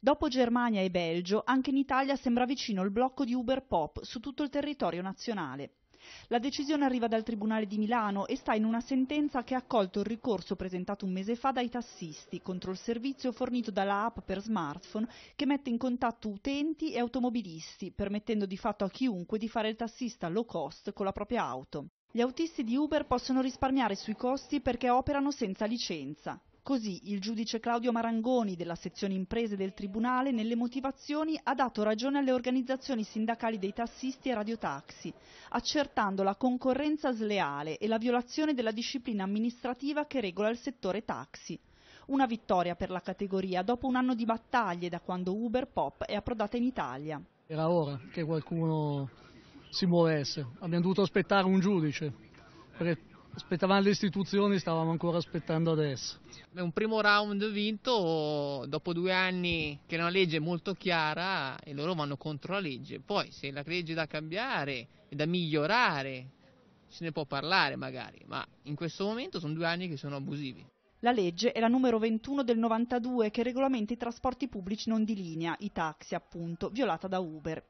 Dopo Germania e Belgio, anche in Italia sembra vicino il blocco di Uber Pop su tutto il territorio nazionale. La decisione arriva dal Tribunale di Milano e sta in una sentenza che ha accolto il ricorso presentato un mese fa dai tassisti contro il servizio fornito dalla app per smartphone che mette in contatto utenti e automobilisti, permettendo di fatto a chiunque di fare il tassista low cost con la propria auto. Gli autisti di Uber possono risparmiare sui costi perché operano senza licenza. Così il giudice Claudio Marangoni della sezione imprese del Tribunale nelle motivazioni ha dato ragione alle organizzazioni sindacali dei tassisti e radiotaxi, accertando la concorrenza sleale e la violazione della disciplina amministrativa che regola il settore taxi. Una vittoria per la categoria dopo un anno di battaglie da quando Uber Pop è approdata in Italia. Era ora che qualcuno si muovesse, abbiamo dovuto aspettare un giudice, perché aspettavamo le istituzioni, stavamo ancora aspettando adesso. Un primo round vinto dopo due anni che è una legge molto chiara e loro vanno contro la legge. Poi se la legge è da cambiare e da migliorare se ne può parlare magari, ma in questo momento sono due anni che sono abusivi. La legge è la numero 21 del 92 che regolamenta i trasporti pubblici non di linea, i taxi appunto, violata da Uber.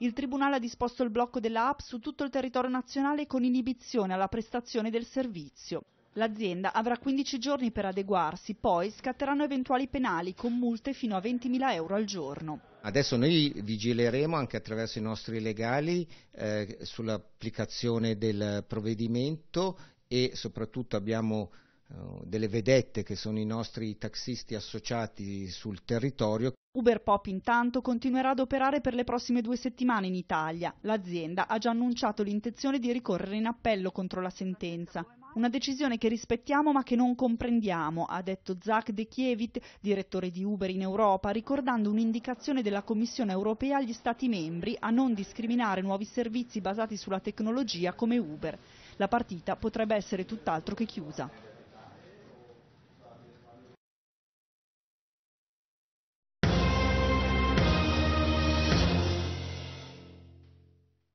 Il Tribunale ha disposto il blocco della app su tutto il territorio nazionale con inibizione alla prestazione del servizio. L'azienda avrà 15 giorni per adeguarsi, poi scatteranno eventuali penali con multe fino a 20.000 euro al giorno. Adesso noi vigileremo anche attraverso i nostri legali eh, sull'applicazione del provvedimento e soprattutto abbiamo eh, delle vedette che sono i nostri taxisti associati sul territorio. Uber Pop intanto continuerà ad operare per le prossime due settimane in Italia. L'azienda ha già annunciato l'intenzione di ricorrere in appello contro la sentenza. Una decisione che rispettiamo ma che non comprendiamo, ha detto Zach De Chievit, direttore di Uber in Europa, ricordando un'indicazione della Commissione europea agli Stati membri a non discriminare nuovi servizi basati sulla tecnologia come Uber. La partita potrebbe essere tutt'altro che chiusa.